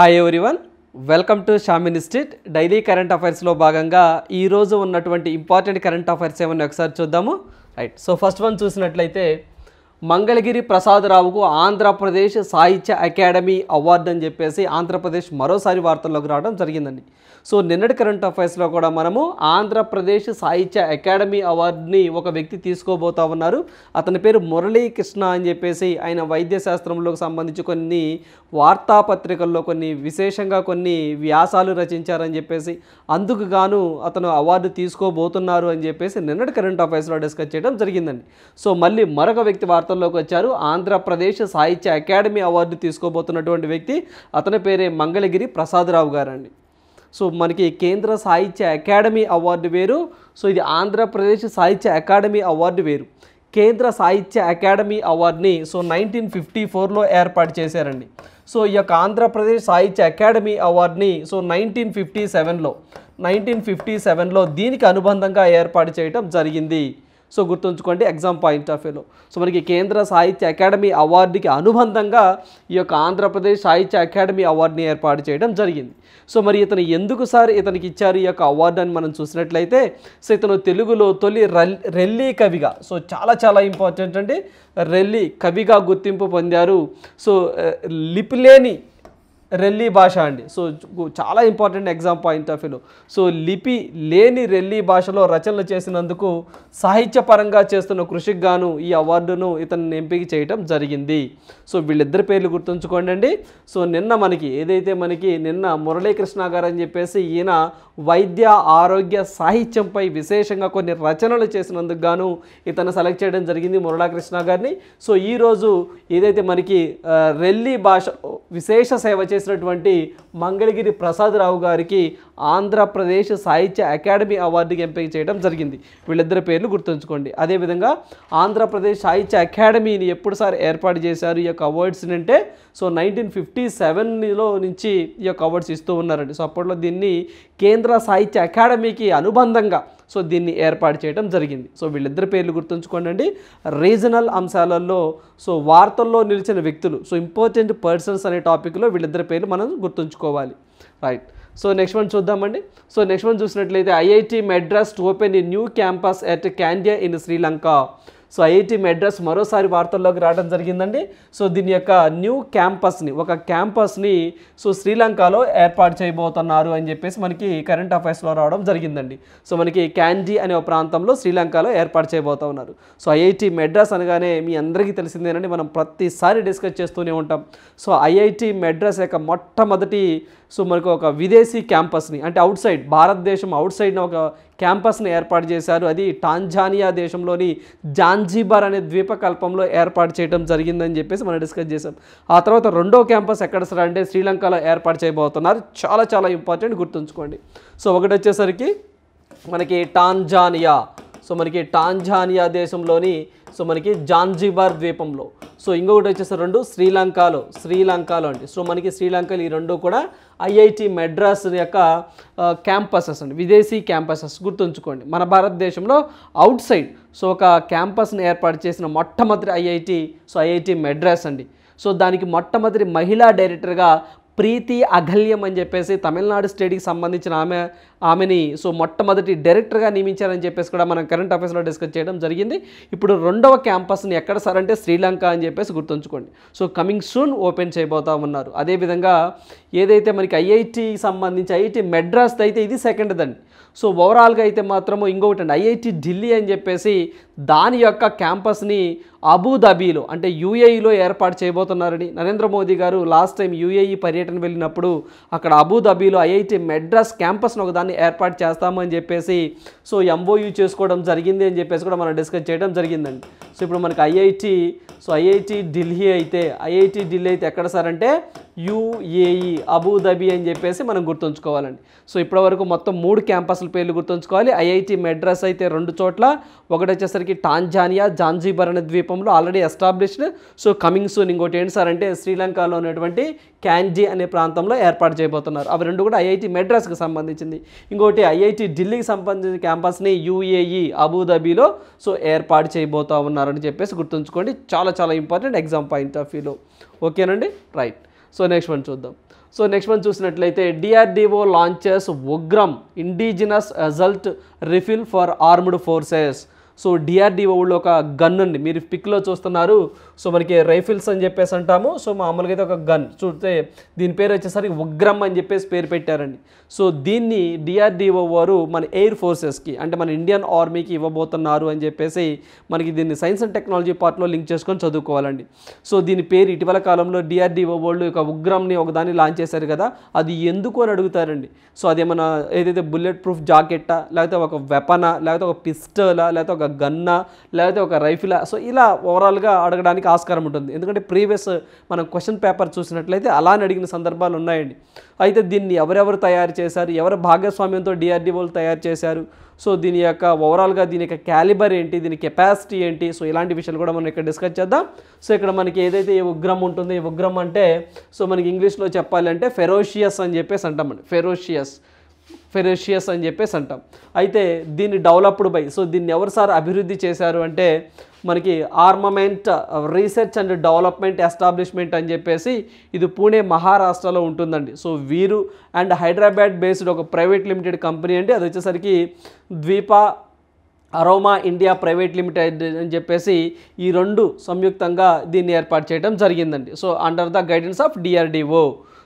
Hi everyone welcome to షామిన్ street daily current అఫైర్స్లో భాగంగా ఈరోజు ఉన్నటువంటి ఇంపార్టెంట్ కరెంట్ అఫైర్స్ ఏమన్నా ఒకసారి చూద్దాము రైట్ సో ఫస్ట్ వన్ చూసినట్లయితే మంగళగిరి ప్రసాదరావుకు ఆంధ్రప్రదేశ్ సాహిత్య అకాడమీ అవార్డు అని చెప్పేసి ఆంధ్రప్రదేశ్ మరోసారి వార్తల్లోకి రావడం జరిగిందండి సో నిన్నటి కరెంట్ అఫైర్స్లో కూడా మనము ఆంధ్రప్రదేశ్ సాహిత్య అకాడమీ అవార్డుని ఒక వ్యక్తి తీసుకోబోతా ఉన్నారు అతని పేరు మురళీకృష్ణ అని చెప్పేసి ఆయన వైద్య శాస్త్రంలోకి సంబంధించి కొన్ని వార్తాపత్రికల్లో కొన్ని విశేషంగా కొన్ని వ్యాసాలు రచించారని చెప్పేసి అందుకు గాను అతను అవార్డు తీసుకోబోతున్నారు అని చెప్పేసి నిన్నటి కరెంట్ అఫైర్స్లో డిస్కస్ చేయడం జరిగిందండి సో మళ్ళీ మరొక వ్యక్తి వార్తల్లోకి వచ్చారు ఆంధ్రప్రదేశ్ సాహిత్య అకాడమీ అవార్డు తీసుకోబోతున్నటువంటి వ్యక్తి అతని పేరే మంగళగిరి ప్రసాదరావు గారండి సో మనకి కేంద్ర సాహిత్య అకాడమీ అవార్డు వేరు సో ఇది ఆంధ్రప్రదేశ్ సాహిత్య అకాడమీ అవార్డు వేరు కేంద్ర సాహిత్య అకాడమీ అవార్డుని సో నైన్టీన్ ఫిఫ్టీ ఫోర్లో ఏర్పాటు చేశారండి సో ఈ యొక్క ఆంధ్రప్రదేశ్ సాహిత్య అకాడమీ అవార్డుని సో నైన్టీన్ ఫిఫ్టీ సెవెన్లో నైన్టీన్ ఫిఫ్టీ సెవెన్లో దీనికి అనుబంధంగా ఏర్పాటు చేయడం జరిగింది సో గుర్తుంచుకోండి ఎగ్జామ్ పాయింట్ ఆఫ్ వ్యూలో సో మనకి కేంద్ర సాహిత్య అకాడమీ అవార్డుకి అనుబంధంగా ఈ యొక్క ఆంధ్రప్రదేశ్ సాహిత్య అకాడమీ అవార్డుని ఏర్పాటు చేయడం జరిగింది సో మరి ఇతను ఎందుకు సార్ ఇతనికి ఇచ్చారు ఈ యొక్క అవార్డు అని మనం చూసినట్లయితే సో ఇతను తెలుగులో తొలి రెల్లీ కవిగా సో చాలా చాలా ఇంపార్టెంట్ అండి రెల్లీ కవిగా గుర్తింపు పొందారు సో లిపిలేని రెల్లీ భాష అండి సో చాలా important exam point of view so లిపి లేని రెల్లీ భాషలో రచనలు చేసినందుకు సాహిత్యపరంగా చేస్తున్న కృషికి గాను ఈ అవార్డును ఇతన్ని ఎంపిక చేయడం జరిగింది సో వీళ్ళిద్దరి పేర్లు గుర్తుంచుకోండి అండి సో నిన్న మనకి ఏదైతే మనకి నిన్న మురళీకృష్ణ గారు అని చెప్పేసి ఈయన వైద్య ఆరోగ్య సాహిత్యంపై విశేషంగా కొన్ని రచనలు చేసినందుకు గాను ఇతను సెలెక్ట్ చేయడం జరిగింది మురళీకృష్ణ గారిని సో ఈరోజు ఏదైతే మనకి రెల్లీ భాష విశేష సేవ చేసినటువంటి మంగళగిరి ప్రసాదరావు గారికి ఆంధ్రప్రదేశ్ సాహిత్య అకాడమీ అవార్డుకి ఎంపిక చేయడం జరిగింది వీళ్ళిద్దరి పేర్లు గుర్తుంచుకోండి అదేవిధంగా ఆంధ్రప్రదేశ్ సాహిత్య అకాడమీని ఎప్పుడుసారి ఏర్పాటు చేశారు ఈ యొక్క అవార్డ్స్ని అంటే సో నైన్టీన్ ఫిఫ్టీ సెవెన్లో నుంచి ఈ యొక్క అవార్డ్స్ ఇస్తూ ఉన్నారండి సో అప్పట్లో దీన్ని కేంద్ర సాహిత్య అకాడమీకి అనుబంధంగా సో దీన్ని ఏర్పాటు చేయడం జరిగింది సో వీళ్ళిద్దరి పేర్లు గుర్తుంచుకోండి రీజనల్ అంశాలలో సో వార్తల్లో నిలిచిన వ్యక్తులు సో ఇంపార్టెంట్ పర్సన్స్ అనే టాపిక్లో వీళ్ళిద్దరి పేర్లు మనం గుర్తుంచుకోవాలి right So next one chodhamandi. So next one juice IIT Madras to open a new campus at Kandy in Sri Lanka. So IIT Madras మరోసారి వార్తల్లోకి రావడం జరిగిందండి సో దీని యొక్క న్యూ క్యాంపస్ని ఒక క్యాంపస్ని సో శ్రీలంకలో ఏర్పాటు చేయబోతున్నారు అని చెప్పేసి మనకి కరెంట్ అఫైర్స్లో రావడం జరిగిందండి సో మనకి క్యాండీ అనే ఒక ప్రాంతంలో శ్రీలంకలో ఏర్పాటు చేయబోతూ ఉన్నారు సో ఐఐటి మెడ్రాస్ అనగానే మీ అందరికీ తెలిసిందేనండి మనం ప్రతిసారి డిస్కస్ చేస్తూనే ఉంటాం సో ఐఐటి మెడ్రాస్ యొక్క మొట్టమొదటి సో మనకు ఒక విదేశీ క్యాంపస్ని అంటే అవుట్ సైడ్ భారతదేశం అవుట్ సైడ్ని ఒక క్యాంపస్ని ఏర్పాటు చేశారు అది టాంజానియా దేశంలోని జాన్ జాంజీబార్ అనే ద్వీపకల్పంలో ఏర్పాటు చేయడం జరిగిందని చెప్పేసి మనం డిస్కస్ చేసాం ఆ తర్వాత రెండో క్యాంపస్ ఎక్కడ సార్ అంటే శ్రీలంకలో ఏర్పాటు చేయబోతున్నారు చాలా చాలా ఇంపార్టెంట్ గుర్తుంచుకోండి సో ఒకటి వచ్చేసరికి మనకి టాన్జానియా సో మనకి టాన్జానియా దేశంలోని సో మనకి జాంజీబార్ ద్వీపంలో సో ఇంకొకటి వచ్చేసి రెండు శ్రీలంకలో శ్రీలంకలో అండి సో మనకి శ్రీలంకలో ఈ రెండు కూడా ఐఐటి మెడ్రాస్ యొక్క క్యాంపసెస్ అండి విదేశీ క్యాంపసెస్ గుర్తుంచుకోండి మన భారతదేశంలో అవుట్ సైడ్ సో ఒక క్యాంపస్ని ఏర్పాటు చేసిన మొట్టమొదటి ఐఐటి సో ఐఐటి మెడ్రాస్ అండి సో దానికి మొట్టమొదటి మహిళా డైరెక్టర్గా ప్రీతి అఘల్యం అని చెప్పేసి తమిళనాడు స్టేట్కి సంబంధించిన ఆమె ఆమెని సో మొట్టమొదటి డైరెక్టర్గా నియమించారని చెప్పేసి కూడా మనం కరెంట్ అఫేర్స్లో డిస్కస్ చేయడం జరిగింది ఇప్పుడు రెండవ క్యాంపస్ని ఎక్కడ సార్ అంటే శ్రీలంక అని చెప్పేసి గుర్తుంచుకోండి సో కమింగ్ సూన్ ఓపెన్ చేయబోతా ఉన్నారు అదేవిధంగా ఏదైతే మనకి ఐఐటికి సంబంధించి ఐఐటి మెడ్రాస్ అయితే ఇది సెకండ్ దండి సో ఓవరాల్గా అయితే మాత్రము ఇంకొకటి అండి ఐఐటి ఢిల్లీ అని చెప్పేసి దాని యొక్క క్యాంపస్ని అబుదాబీలో అంటే యుఏఈలో ఏర్పాటు చేయబోతున్నారని నరేంద్ర మోదీ గారు లాస్ట్ టైం యుఏఈ పర్యటన పర్యటన వెళ్ళినప్పుడు అక్కడ అబుదాబీలో ఐఐటి మెడ్రాస్ క్యాంపస్ను ఒకదాన్ని ఏర్పాటు చేస్తామని చెప్పేసి సో ఎంఓయూ చేసుకోవడం జరిగింది అని చెప్పేసి కూడా మనం డిస్కస్ చేయడం జరిగిందండి సో ఇప్పుడు మనకి ఐఐటి సో ఐఐటి ఢిల్లీ అయితే ఐఐటి ఢిల్లీ అయితే ఎక్కడ సార్ అంటే యుఏఈ అబుదాబి అని చెప్పేసి మనం గుర్తుంచుకోవాలండి సో ఇప్పటివరకు మొత్తం మూడు క్యాంపస్ల పేర్లు గుర్తుంచుకోవాలి ఐఐటి మెడ్రాస్ అయితే రెండు చోట్ల ఒకటి వచ్చేసరికి టాంజానియా జాంజీబర్ భరణ ద్వీపంలో already established so coming soon ఇంకోటి ఏంటి సార్ అంటే శ్రీలంకలో ఉన్నటువంటి క్యాన్జీ అనే ప్రాంతంలో ఏర్పాటు చేయబోతున్నారు అవి రెండు కూడా ఐఐటి మెడ్రాస్కి సంబంధించింది ఇంకోటి ఐఐటి ఢిల్లీకి సంబంధించిన క్యాంపస్ని యూఏఈ అబుదాబీలో సో ఏర్పాటు చేయబోతూ ఉన్నారని చెప్పేసి గుర్తుంచుకోండి చాలా చాలా ఇంపార్టెంట్ ఎగ్జామ్ పాయింట్ ఆఫ్ వ్యూలో ఓకేనండి రైట్ సో నెక్స్ట్ వన్ చూద్దాం సో నెక్స్ట్ వన్ చూసినట్లయితే DRDO launches Ugram indigenous assault rifle for armed forces so DRDO వాళ్ళు ఒక గన్ అండి మీరు పిక్లో చూస్తున్నారు సో మనకి రైఫిల్స్ అని చెప్పేసి అంటాము సో మామూలుగా అయితే ఒక గన్ చూస్తే దీని పేరు వచ్చేసరికి ఉగ్రం అని చెప్పేసి పేరు పెట్టారండి సో దీన్ని డిఆర్డీఓ వారు మన ఎయిర్ ఫోర్సెస్కి అంటే మన ఇండియన్ ఆర్మీకి ఇవ్వబోతున్నారు అని చెప్పేసి మనకి దీన్ని సైన్స్ అండ్ టెక్నాలజీ పార్ట్లో లింక్ చేసుకొని చదువుకోవాలండి సో దీని పేరు ఇటీవల కాలంలో డిఆర్డీఓ వాళ్ళు ఒక ఉగ్రంని ఒకదాన్ని లాంచ్ చేశారు కదా అది ఎందుకు అని అడుగుతారండి సో అదేమన్నా ఏదైతే బుల్లెట్ ప్రూఫ్ జాకెట్టా లేకపోతే ఒక వెపనా లేకపోతే ఒక పిస్టలా లేకపోతే ఒక గన్నా లేకపోతే ఒక రైఫిలా సో ఇలా ఓవరాల్గా అడగడానికి ఆస్కారం ఉంటుంది ఎందుకంటే ప్రీవియస్ మనం క్వశ్చన్ పేపర్ చూసినట్లయితే అలానే అడిగిన సందర్భాలు ఉన్నాయండి అయితే దీన్ని ఎవరెవరు తయారు చేశారు ఎవరు భాగస్వామ్యంతో డిఆర్డీఓలు తయారు చేశారు సో దీని యొక్క ఓవరాల్గా దీని యొక్క క్యాలిబర్ ఏంటి దీని కెపాసిటీ ఏంటి సో ఇలాంటి విషయాలు కూడా మనం ఇక్కడ డిస్కస్ చేద్దాం సో ఇక్కడ మనకి ఏదైతే ఈ ఉగ్రం ఉంటుందో ఈ ఉగ్రం అంటే సో మనకి ఇంగ్లీష్లో చెప్పాలంటే ఫెరోషియస్ అని చెప్పేసి అంటామండి ఫెరోషియస్ ఫెరేషియస్ అని చెప్పేసి అంటాం అయితే దీన్ని డెవలప్డ్ బై సో దీన్ని ఎవరు సార్ అభివృద్ధి చేశారు అంటే మనకి armament research and development establishment అని చెప్పేసి ఇది పూణే మహారాష్ట్రలో ఉంటుందండి సో వీరు అండ్ హైదరాబాద్ బేస్డ్ ఒక ప్రైవేట్ లిమిటెడ్ కంపెనీ అండి అది వచ్చేసరికి Dvipa armour India private limited అని చెప్పేసి ఈ రెండు సంయుక్తంగా దీన్ని ఏర్పాటు చేయడం జరిగిందండి so under the guidance of DRDO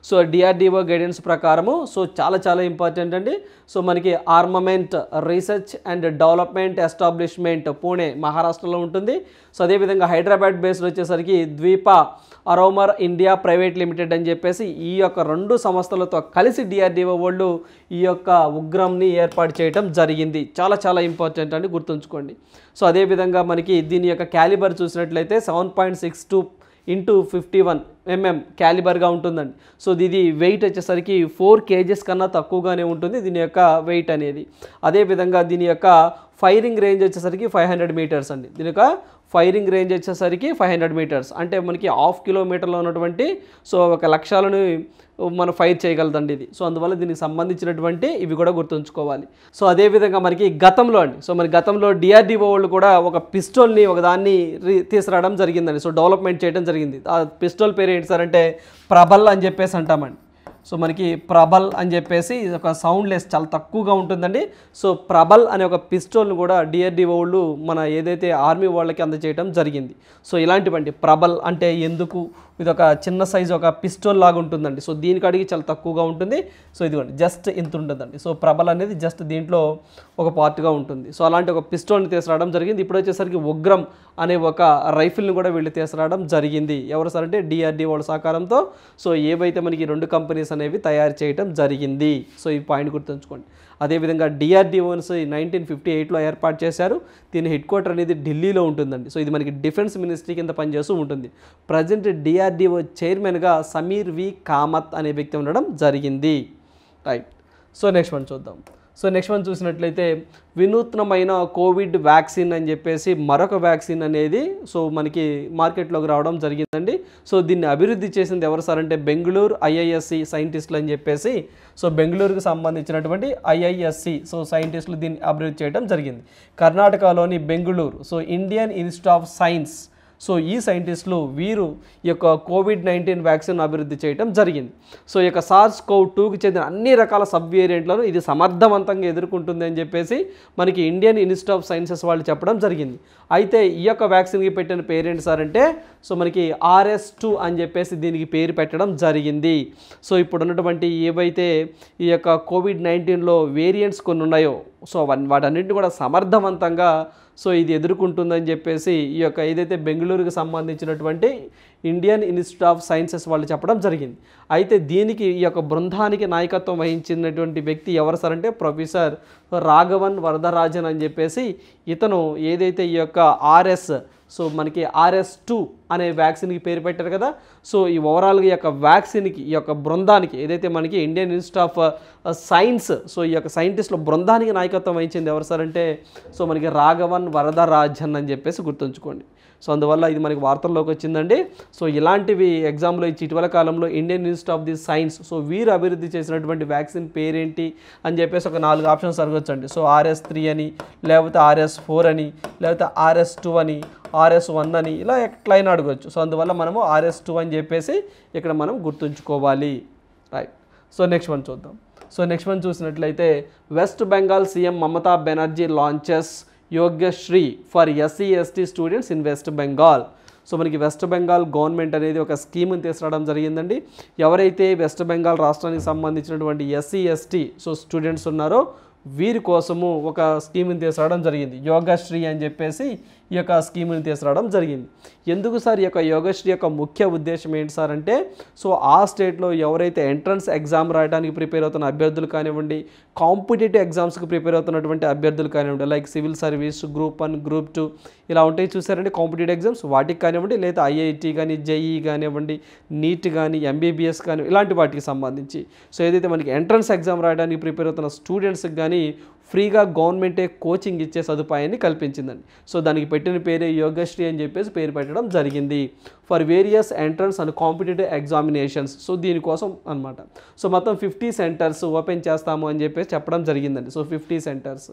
so DRDO guidance ప్రకారము సో చాలా చాలా ఇంపార్టెంట్ అండి సో మనకి armament research and development establishment Pune మహారాష్ట్రలో ఉంటుంది సో అదేవిధంగా హైదరాబాద్ బేస్డ్ వచ్చేసరికి Dvipa armour India private limited అని చెప్పేసి ఈ యొక్క రెండు సంస్థలతో కలిసి డిఆర్డిఓ వాళ్ళు ఈ యొక్క ఉగ్రంని ఏర్పాటు చేయడం జరిగింది చాలా చాలా ఇంపార్టెంట్ అని గుర్తుంచుకోండి సో అదేవిధంగా మనకి దీని యొక్క క్యాలిబర్ చూసినట్లయితే seven point six two into fifty one mm క్యాలిబర్గా ఉంటుందండి సో ఇది వెయిట్ వచ్చేసరికి ఫోర్ కేజెస్ కన్నా తక్కువగానే ఉంటుంది దీని యొక్క వెయిట్ అనేది అదేవిధంగా దీని యొక్క ఫైరింగ్ రేంజ్ వచ్చేసరికి ఫైవ్ హండ్రెడ్ మీటర్స్ అండి దీని యొక్క ఫైరింగ్ రేంజ్ వచ్చేసరికి ఫైవ్ హండ్రెడ్ మీటర్స్ అంటే మనకి హాఫ్ కిలోమీటర్లో ఉన్నటువంటి సో ఒక లక్ష్యాలను మనం ఫైర్ చేయగలదండి ఇది సో అందువల్ల దీనికి సంబంధించినటువంటి ఇవి కూడా గుర్తుంచుకోవాలి సో అదేవిధంగా మనకి గతంలో అండి సో మరి గతంలో డిఆర్డిఓ వాళ్ళు కూడా ఒక పిస్టోల్ని ఒక దాన్ని తీసుకురావడం జరిగిందండి సో డెవలప్మెంట్ చేయడం జరిగింది ఆ పిస్టోల్ పేరు ఏంటి సార్ అంటే ప్రబల్ అని చెప్పేసి అంటామండి సో మనకి ప్రబల్ అని చెప్పేసి ఇది ఒక సౌండ్లెస్ చాలా తక్కువగా ఉంటుందండి సో ప్రబల్ అనే ఒక పిస్టోల్ని కూడా డిఆర్డి వాళ్ళు మన ఏదైతే ఆర్మీ వాళ్ళకి అందజేయడం జరిగింది సో ఇలాంటివండి ప్రబల్ అంటే ఎందుకు ఇది ఒక చిన్న సైజ్ ఒక పిస్టోల్ లాగా ఉంటుందండి సో దీనికి అడిగి చాలా తక్కువగా ఉంటుంది సో ఇదిగోండి జస్ట్ ఇంత ఉంటుందండి సో ప్రబల్ అనేది జస్ట్ దీంట్లో ఒక పార్ట్గా ఉంటుంది సో అలాంటి ఒక పిస్టోల్ని తీసుకురావడం జరిగింది ఇప్పుడు వచ్చేసరికి ఉగ్రం అనే ఒక రైఫిల్ని కూడా వీళ్ళు తీసుకురావడం జరిగింది ఎవరు సార్ అంటే డిఆర్డి వాళ్ళ సహకారంతో సో ఏవైతే మనకి రెండు కంపెనీస్ అనేవి తయారు చేయడం జరిగింది సో ఈ పాయింట్ గుర్తుంచుకోండి అదేవిధంగా డిఆర్డిఓన్స్ నైన్టీన్ ఫిఫ్టీ ఎయిట్లో ఏర్పాటు చేశారు దీని హెడ్ క్వార్టర్ అనేది ఢిల్లీలో ఉంటుందండి సో ఇది మనకి డిఫెన్స్ మినిస్ట్రీ కింద పనిచేస్తూ ఉంటుంది ప్రజెంట్ డిఆర్డిఓ చైర్మన్గా సమీర్ వి కామత్ అనే వ్యక్తి ఉండడం జరిగింది రైట్ సో నెక్స్ట్ వన్ చూద్దాం సో నెక్స్ట్ వన్ చూసినట్లయితే వినూత్నమైన కోవిడ్ వ్యాక్సిన్ అని చెప్పేసి మరొక వ్యాక్సిన్ అనేది సో మనకి మార్కెట్లోకి రావడం జరిగిందండి సో దీన్ని అభివృద్ధి చేసింది ఎవరు సార్ అంటే బెంగళూరు ఐఐఎస్సి సైంటిస్టులు అని చెప్పేసి సో బెంగళూరుకు సంబంధించినటువంటి ఐఐఎస్సి సో సైంటిస్టులు దీన్ని అభివృద్ధి చేయడం జరిగింది కర్ణాటకలోని Bengaluru so Indian Institute of Science so ఈ సైంటిస్టులు వీరు ఈ యొక్క కోవిడ్ నైన్టీన్ వ్యాక్సిన్ అభివృద్ధి చేయడం జరిగింది సో ఈ యొక్క సార్స్ కోవ్ టూకి చెందిన అన్ని రకాల సబ్ వేరియంట్లను ఇది సమర్థవంతంగా ఎదుర్కొంటుంది అని చెప్పేసి మనకి ఇండియన్ ఇన్స్టిట్యూట్ ఆఫ్ సైన్సెస్ వాళ్ళు చెప్పడం జరిగింది అయితే ఈ యొక్క వ్యాక్సిన్కి పెట్టిన పేరెంట్స్ అంటే సో మనకి ఆర్ఎస్ టూ అని చెప్పేసి దీనికి పేరు పెట్టడం జరిగింది సో ఇప్పుడు ఉన్నటువంటి ఏవైతే ఈ యొక్క కోవిడ్ నైన్టీన్లో వేరియంట్స్ కొన్ని ఉన్నాయో సో వాటన్నింటినీ కూడా సమర్థవంతంగా సో ఇది ఎదుర్కొంటుందని చెప్పేసి ఈ యొక్క ఏదైతే బెంగళూరుకు సంబంధించినటువంటి ఇండియన్ ఇన్స్టిట్యూట్ ఆఫ్ సైన్సెస్ వాళ్ళు చెప్పడం జరిగింది అయితే దీనికి ఈ యొక్క బృందానికి నాయకత్వం వహించినటువంటి వ్యక్తి ఎవరు సార్ అంటే ప్రొఫెసర్ రాఘవన్ వరదరాజన్ అని చెప్పేసి ఇతను ఏదైతే ఈ యొక్క ఆర్ఎస్ సో మనకి ఆర్ఎస్ టూ అనే వ్యాక్సిన్కి పేరు పెట్టారు కదా సో ఈ ఓవరాల్గా ఈ యొక్క వ్యాక్సిన్కి ఈ యొక్క బృందానికి ఏదైతే మనకి Indian Institute of Science so ఈ యొక్క సైంటిస్టుల బృందానికి నాయకత్వం వహించింది ఎవరు సార్ అంటే సో మనకి రాఘవన్ వరదరాజన్ అని చెప్పేసి గుర్తుంచుకోండి సో అందువల్ల ఇది మనకి వార్తల్లోకి వచ్చిందండి సో ఇలాంటివి ఎగ్జామ్లో ఇచ్చి ఇటీవల కాలంలో Indian Institute of the Science so వీరు అభివృద్ధి చేసినటువంటి వ్యాక్సిన్ పేరేంటి అని చెప్పేసి ఒక నాలుగు ఆప్షన్స్ అండి సో ఆర్ఎస్ త్రీ అని లేకపోతే ఆర్ఎస్ ఫోర్ అని లేకపోతే ఆర్ఎస్ టూ అని ఆర్ఎస్ వన్ అని ఇలా ఎట్లయినా అడగచ్చు సో అందువల్ల మనము ఆర్ఎస్ టూ అని చెప్పేసి ఇక్కడ మనం గుర్తుంచుకోవాలి రైట్ సో నెక్స్ట్ వన్ చూద్దాం సో నెక్స్ట్ వన్ చూసినట్లయితే West Bengal CM Mamata Banerjee launches Yogyashree for SC ST students in West Bengal so మనకి వెస్ట్ బెంగాల్ గవర్నమెంట్ అనేది ఒక స్కీమ్ని తీసుకురావడం జరిగిందండి ఎవరైతే వెస్ట్ బెంగాల్ రాష్ట్రానికి సంబంధించినటువంటి ఎస్సీ ఎస్టీ సో స్టూడెంట్స్ ఉన్నారో వీరి కోసము ఒక స్కీమ్ని తీసుకురావడం జరిగింది యోగశ్రీ అని చెప్పేసి ఈ యొక్క స్కీమ్ని తీసుకురావడం జరిగింది ఎందుకు సార్ ఈ యొక్క యోగశ్రీ యొక్క ముఖ్య ఉద్దేశం ఏంటి సార్ అంటే సో ఆ స్టేట్లో ఎవరైతే ఎంట్రన్స్ ఎగ్జామ్ రాయడానికి ప్రిపేర్ అవుతున్న అభ్యర్థులు కానివ్వండి కాంపిటేటివ్ ఎగ్జామ్స్కి ప్రిపేర్ అవుతున్నటువంటి అభ్యర్థులు కానివ్వండి like civil service group one group two ఇలా ఉంటాయి చూసారంటే కాంపిటేటివ్ ఎగ్జామ్స్ వాటికి కానివ్వండి లేదా ఐఐటి కానీ జేఈ కానివ్వండి నీట్ కానీ ఎంబీబీఎస్ కానీ ఇలాంటి వాటికి సంబంధించి సో ఏదైతే మనకి ఎంట్రన్స్ ఎగ్జామ్ రాయడానికి ప్రిపేర్ అవుతున్న స్టూడెంట్స్కి కానీ ఫ్రీగా గవర్నమెంటే కోచింగ్ ఇచ్చే సదుపాయాన్ని కల్పించిందండి సో దానికి పెట్టిన పేరే యోగశ్రీ అని చెప్పేసి పేరు పెట్టడం జరిగింది for various entrance and competitive examinations so దీనికోసం అనమాట సో మొత్తం ఫిఫ్టీ సెంటర్స్ ఓపెన్ చేస్తాము అని చెప్పేసి చెప్పడం జరిగిందండి సో ఫిఫ్టీ సెంటర్స్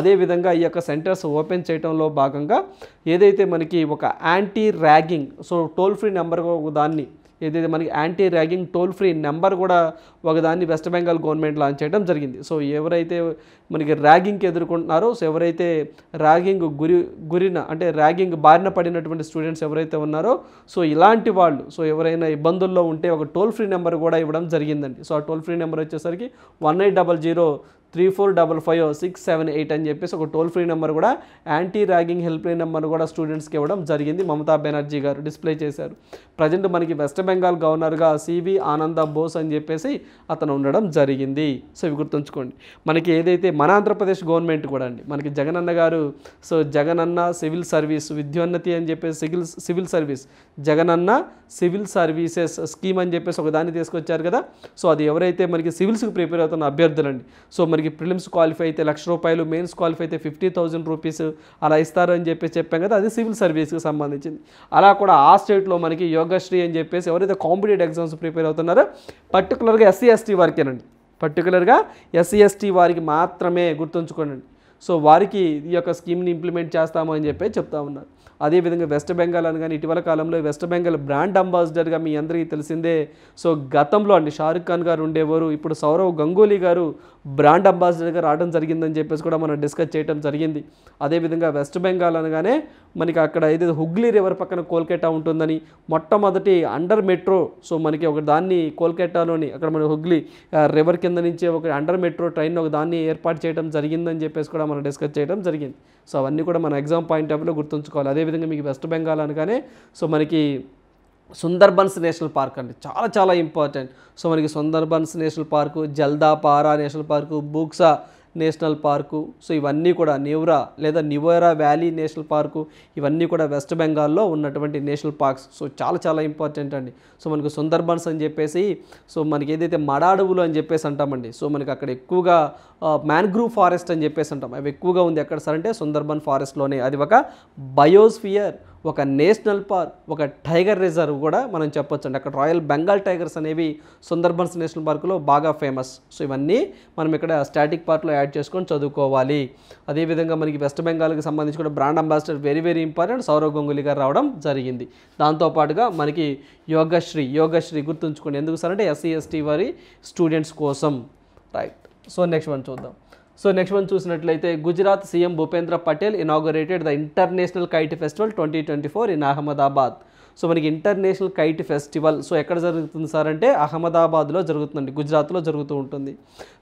అదేవిధంగా ఈ యొక్క సెంటర్స్ ఓపెన్ చేయడంలో భాగంగా ఏదైతే మనకి ఒక anti ragging so toll free number దాన్ని ఏదైతే మనకి anti ragging toll free number కూడా ఒకదాన్ని వెస్ట్ బెంగాల్ గవర్నమెంట్ లాంచ్ చేయడం జరిగింది సో ఎవరైతే మనకి ర్యాగింగ్కి ఎదుర్కొంటున్నారో సో ఎవరైతే ర్యాగింగ్ గురి గురిన అంటే ర్యాగింగ్ బారిన పడినటువంటి స్టూడెంట్స్ ఎవరైతే ఉన్నారో సో ఇలాంటి వాళ్ళు సో ఎవరైనా ఇబ్బందుల్లో ఉంటే ఒక టోల్ ఫ్రీ నెంబర్ కూడా ఇవ్వడం జరిగిందండి సో ఆ టోల్ ఫ్రీ నెంబర్ వచ్చేసరికి one eight double zero three four double five six seven eight అని చెప్పేసి ఒక టోల్ ఫ్రీ నెంబర్ కూడా anti ragging helpline number కూడా స్టూడెంట్స్కి ఇవ్వడం జరిగింది మమతా బెనర్జీ గారు డిస్ప్లే చేశారు ప్రజెంట్ మనకి వెస్ట్ బెంగాల్ గవర్నర్గా సివి ఆనంద బోస్ అని చెప్పేసి అతను ఉండడం జరిగింది సో ఇవి గుర్తుంచుకోండి మనకి ఏదైతే మన ఆంధ్రప్రదేశ్ గవర్నమెంట్ కూడా అండి మనకి Jagananna garu so Jagananna civil service Vidyonnathi అని చెప్పేసి civil civil service Jagananna civil services scheme అని చెప్పేసి ఒక దాన్ని తీసుకొచ్చారు కదా సో అది ఎవరైతే మనకి సివిల్స్కి ప్రిపేర్ అవుతున్న అభ్యర్థులండి సో మరి మనకి ప్రిలిమ్స్ క్వాలిఫై అయితే లక్ష రూపాయలు మెయిన్స్ క్వాలిఫై అయితే ఫిఫ్టీ థౌజండ్ రూపీస్ అలా ఇస్తారని చెప్పి చెప్పాం కదా అది సివిల్ సర్వీస్కి సంబంధించింది అలా కూడా ఆ స్టేట్లో మనకి యోగశ్రీ అని చెప్పేసి ఎవరైతే కాంపిటేటివ్ ఎగ్జామ్స్ ప్రిపేర్ అవుతున్నారో పర్టికులర్గా ఎస్సీ ఎస్టీ వారికేనండి పర్టికులర్గా ఎస్సీ ఎస్టీ వారికి మాత్రమే గుర్తుంచుకోండి సో వారికి ఈ యొక్క స్కీమ్ని ఇంప్లిమెంట్ చేస్తాము అని చెప్పి చెప్తా ఉన్నారు అదేవిధంగా వెస్ట్ బెంగాల్ కానీ ఇటీవల కాలంలో వెస్ట్ బెంగాల్ బ్రాండ్ అంబాసిడర్గా మీ అందరికీ తెలిసిందే సో గతంలో అండి షారుఖ్ ఖాన్ గారు ఉండేవారు ఇప్పుడు సౌరవ్ గంగూలీ గారు బ్రాండ్ అంబాసిడర్గా రావడం జరిగిందని చెప్పేసి కూడా మనం డిస్కస్ చేయడం జరిగింది అదేవిధంగా వెస్ట్ బెంగాల్ అనగానే మనకి అక్కడ ఏదైతే హుగ్లీ రివర్ పక్కన కోల్కటా ఉంటుందని మొట్టమొదటి అండర్ మెట్రో సో మనకి ఒక దాన్ని కోల్కటాలోని అక్కడ మన హుగ్లీ రివర్ కింద నుంచే ఒక అండర్ మెట్రో ట్రైన్ ఒక దాన్ని ఏర్పాటు చేయడం జరిగిందని చెప్పేసి కూడా మనం డిస్కస్ చేయడం జరిగింది సో అవన్నీ కూడా మన ఎగ్జామ్ పాయింట్ ఆఫ్ వ్యూలో గుర్తుంచుకోవాలి అదేవిధంగా మీకు వెస్ట్ బెంగాల్ అనగానే సో మనకి సుందర్బన్స్ నేషనల్ పార్క్ అండి చాలా చాలా ఇంపార్టెంట్ సో మనకి Sundarbans national park Jaldapara national park Buxa national park so ఇవన్నీ కూడా నివ్రా లేదా నివోరా వ్యాలీ నేషనల్ పార్కు ఇవన్నీ కూడా వెస్ట్ బెంగాల్లో ఉన్నటువంటి నేషనల్ పార్క్స్ సో చాలా చాలా ఇంపార్టెంట్ అండి సో మనకు సుందర్బన్స్ అని చెప్పేసి సో మనకి ఏదైతే మడాడవులు అని చెప్పేసి అంటామండి సో మనకి అక్కడ ఎక్కువగా మ్యాన్గ్రూవ్ ఫారెస్ట్ అని చెప్పేసి అంటాం అవి ఎక్కువగా ఉంది ఎక్కడ సరంటే అంటే సుందర్బన్ ఫారెస్ట్లోనే అది ఒక బయోస్ఫియర్ ఒక నేషనల్ పార్క్ ఒక టైగర్ రిజర్వ్ కూడా మనం చెప్పొచ్చు అండి అక్కడ రాయల్ బెంగాల్ టైగర్స్ అనేవి సుందర్బన్స్ నేషనల్ పార్క్లో బాగా ఫేమస్ సో ఇవన్నీ మనం ఇక్కడ స్టాటిక్ పార్క్లో యాడ్ చేసుకొని చదువుకోవాలి అదేవిధంగా మనకి వెస్ట్ బెంగాల్కి సంబంధించి కూడా brand ambassador very very important Sourav Ganguly garu రావడం జరిగింది దాంతోపాటుగా మనకి యోగశ్రీ యోగశ్రీ గుర్తుంచుకోండి ఎందుకు సార్ అంటే ఎస్సీ ఎస్టీ e వారి స్టూడెంట్స్ కోసం రైట్ సో నెక్స్ట్ మనం చూద్దాం సో నెక్స్ట్ వన్ చూసినట్లయితే Gujarat CM Bhupendra Patel inaugurated the international kite festival twenty twenty four in Ahmedabad so మనకి ఇంటర్నేషనల్ కైట్ ఫెస్టివల్ సో ఎక్కడ జరుగుతుంది సార్ అంటే అహ్మదాబాద్లో జరుగుతుందండి గుజరాత్లో జరుగుతూ ఉంటుంది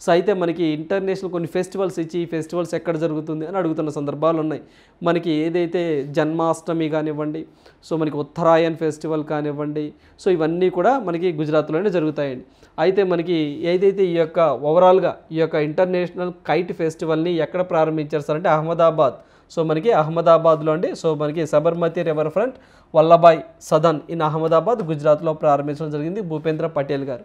సో అయితే మనకి ఇంటర్నేషనల్ కొన్ని ఫెస్టివల్స్ ఇచ్చి ఈ ఫెస్టివల్స్ ఎక్కడ జరుగుతుంది అని అడుగుతున్న సందర్భాలు ఉన్నాయి మనకి ఏదైతే జన్మాష్టమి కానివ్వండి సో మనకి ఉత్తరాయణ్ ఫెస్టివల్ కానివ్వండి సో ఇవన్నీ కూడా మనకి గుజరాత్లోనే జరుగుతాయండి అయితే మనకి ఏదైతే ఈ యొక్క ఓవరాల్గా ఈ యొక్క ఇంటర్నేషనల్ కైట్ ఫెస్టివల్ని ఎక్కడ ప్రారంభించారు సార్ అంటే అహ్మదాబాద్ సో మనకి అహ్మదాబాద్లో అండి సో మనకి Sabarmati riverfront Vallabhbhai Sadan in Ahmedabad గుజరాత్లో ప్రారంభించడం జరిగింది భూపేంద్ర పటేల్ గారు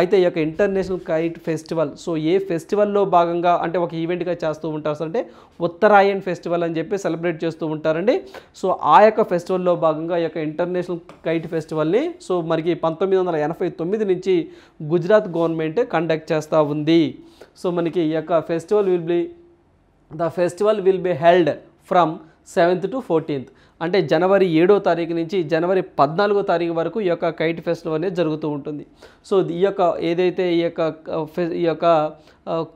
అయితే ఈ యొక్క ఇంటర్నేషనల్ కైట్ ఫెస్టివల్ సో ఏ ఫెస్టివల్లో భాగంగా అంటే ఒక ఈవెంట్గా చేస్తూ ఉంటారు అంటే ఉత్తరాయణ్ ఫెస్టివల్ అని చెప్పి సెలబ్రేట్ చేస్తూ ఉంటారండి సో ఆ యొక్క ఫెస్టివల్లో భాగంగా ఈ యొక్క ఇంటర్నేషనల్ కైట్ ఫెస్టివల్ని సో మనకి పంతొమ్మిది వందల ఎనభై తొమ్మిది నుంచి గుజరాత్ గవర్నమెంట్ కండక్ట్ చేస్తూ ఉంది సో మనకి ఈ యొక్క festival will be the festival will be held from seventh to fourteenth అంటే జనవరి ఏడో తారీఖు నుంచి జనవరి పద్నాలుగో తారీఖు వరకు ఈ యొక్క కైట్ ఫెస్టివల్ అనేది జరుగుతూ ఉంటుంది సో ఈ యొక్క ఏదైతే ఈ యొక్క ఈ యొక్క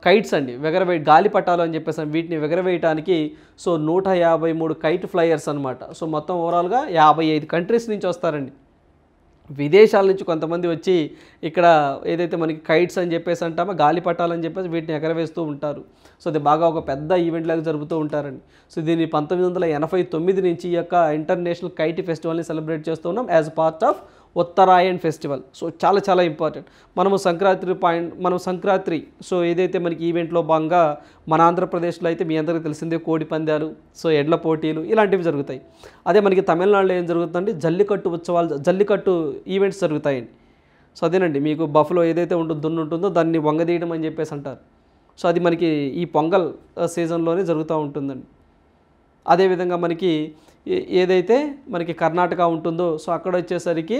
కైట్స్ అండి ఎగరవే గాలి పట్టాలు అని చెప్పేసి వీటిని వెగరవేయటానికి సో నూట యాభై మూడు కైట్ ఫ్లయర్స్ అనమాట సో మొత్తం ఓవరాల్గా యాభై ఐదు కంట్రీస్ నుంచి వస్తారండి విదేశాల నుంచి కొంతమంది వచ్చి ఇక్కడ ఏదైతే మనకి కైట్స్ అని చెప్పేసి అంటామో గాలిపటాలు చెప్పేసి వీటిని ఎగరవేస్తూ ఉంటారు సో అది బాగా ఒక పెద్ద ఈవెంట్ లాగా జరుపుతూ ఉంటారండి సో దీన్ని పంతొమ్మిది వందల ఎనభై తొమ్మిది నుంచి ఈ యొక్క ఇంటర్నేషనల్ కైటీ ఫెస్టివల్ని సెలబ్రేట్ చేస్తూ ఉన్నాం as part of Uttarayan festival so చాలా చాలా ఇంపార్టెంట్ మనము సంక్రాంతి పాయింట్ మనం సంక్రాంతి సో ఏదైతే మనకి ఈవెంట్లో భాగంగా మన ఆంధ్రప్రదేశ్లో అయితే మీ అందరికీ తెలిసిందే కోడి పందాలు సో ఎడ్ల పోటీలు ఇలాంటివి జరుగుతాయి అదే మనకి తమిళనాడులో ఏం జరుగుతుందంటే జల్లికట్టు ఉత్సవాలు జల్లికట్టు ఈవెంట్స్ జరుగుతాయండి సో అదేనండి మీకు బఫ్లో ఏదైతే ఉంటుందో దున్ను ఉంటుందో దాన్ని వంగదీయడం అని చెప్పేసి అంటారు సో అది మనకి ఈ పొంగల్ సీజన్లోనే జరుగుతూ ఉంటుందండి అదేవిధంగా మనకి ఏదైతే మనకి కర్ణాటక ఉంటుందో సో అక్కడ వచ్చేసరికి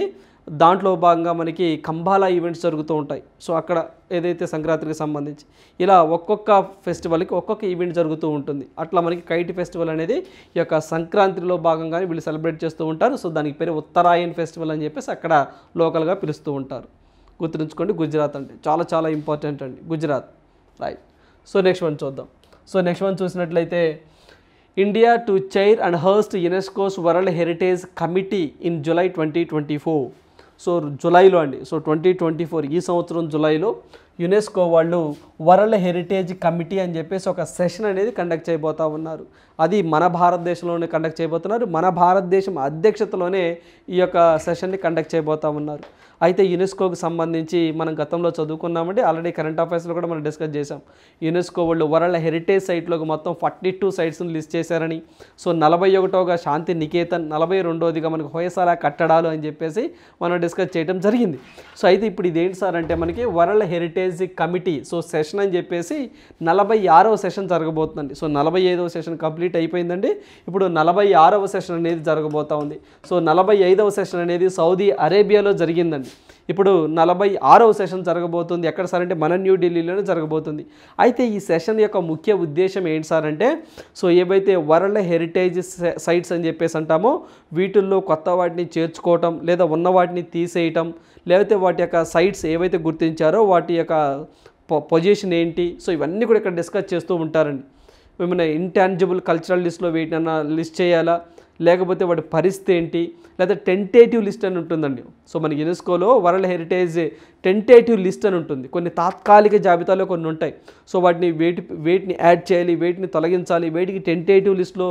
దాంట్లో భాగంగా మనకి కంబాల ఈవెంట్స్ జరుగుతూ ఉంటాయి సో అక్కడ ఏదైతే సంక్రాంతికి సంబంధించి ఇలా ఒక్కొక్క ఫెస్టివల్కి ఒక్కొక్క ఈవెంట్ జరుగుతూ ఉంటుంది అట్లా మనకి కైటి ఫెస్టివల్ అనేది ఈ యొక్క సంక్రాంతిలో భాగంగానే వీళ్ళు సెలబ్రేట్ చేస్తూ ఉంటారు సో దానికి పేరు ఉత్తరాయణ్ ఫెస్టివల్ అని చెప్పేసి అక్కడ లోకల్గా పిలుస్తూ ఉంటారు గుర్తుంచుకోండి గుజరాత్ అంటే చాలా చాలా ఇంపార్టెంట్ అండి Gujarat right so next one చూద్దాం సో నెక్స్ట్ వన్ చూసినట్లయితే India to chair and host UNESCO's World Heritage Committee in July 2024. So జులైలో అండి సో ట్వంటీ ట్వంటీ ఫోర్ ఈ సంవత్సరం జులైలో యునెస్కో వాళ్ళు వరల్డ్ హెరిటేజ్ కమిటీ అని చెప్పేసి ఒక సెషన్ అనేది కండక్ట్ చేయబోతూ ఉన్నారు అది మన భారతదేశంలోనే కండక్ట్ చేయబోతున్నారు మన భారతదేశం అధ్యక్షతలోనే ఈ యొక్క సెషన్ని కండక్ట్ చేయబోతూ ఉన్నారు అయితే యునెస్కోకు సంబంధించి మనం గతంలో చదువుకున్నామంటే ఆల్రెడీ కరెంట్ అఫైర్స్లో కూడా మనం డిస్కస్ చేసాం యునెస్కో వాళ్ళు వరల్డ్ హెరిటేజ్ సైట్లోకి మొత్తం ఫార్టీ టూ సైట్స్ని లిస్ట్ చేశారని సో నలభై ఒకటోగా శాంతి నికేతన్ నలభై రెండోదిగా మనకు హోయసాల కట్టడాలు అని చెప్పేసి మనం డిస్కస్ చేయడం జరిగింది సో అయితే ఇప్పుడు ఇదేంటి సార్ అంటే మనకి world heritage village committee so session అని చెప్పేసి నలభై ఆరవ సెషన్ జరగబోతుందండి సో నలభై ఐదవ సెషన్ కంప్లీట్ అయిపోయిందండి ఇప్పుడు నలభై ఆరవ సెషన్ అనేది జరగబోతూ ఉంది సో నలభై ఐదవ సెషన్ అనేది సౌదీ అరేబియాలో జరిగిందండి ఇప్పుడు నలభై ఆరవ సెషన్ జరగబోతుంది ఎక్కడ సార్ అంటే మన న్యూఢిల్లీలోనే జరగబోతుంది అయితే ఈ సెషన్ యొక్క ముఖ్య ఉద్దేశం ఏంటి సార్ అంటే సో ఏవైతే వరల్డ్ హెరిటేజ్ సైట్స్ అని చెప్పేసి అంటామో వీటిల్లో కొత్త వాటిని చేర్చుకోవటం లేదా ఉన్న వాటిని తీసేయటం లేకపోతే వాటి యొక్క సైట్స్ ఏవైతే గుర్తించారో వాటి యొక్క పొజిషన్ ఏంటి సో ఇవన్నీ కూడా ఇక్కడ డిస్కస్ చేస్తూ ఉంటారండి ఏమైనా ఇంటాన్జిబుల్ కల్చరల్ లిస్ట్లో వీటినన్నా లిస్ట్ చేయాలా లేకపోతే వాటి పరిస్థితి ఏంటి లేదా టెంటేటివ్ లిస్ట్ అని ఉంటుందండి సో మన యునెస్కోలో వరల్డ్ హెరిటేజ్ టెంటేటివ్ లిస్ట్ అని ఉంటుంది కొన్ని తాత్కాలిక జాబితాలో కొన్ని ఉంటాయి సో వాటిని వేటి వేటిని యాడ్ చేయాలి వేటిని తొలగించాలి వేటికి టెంటేటివ్ లిస్ట్లో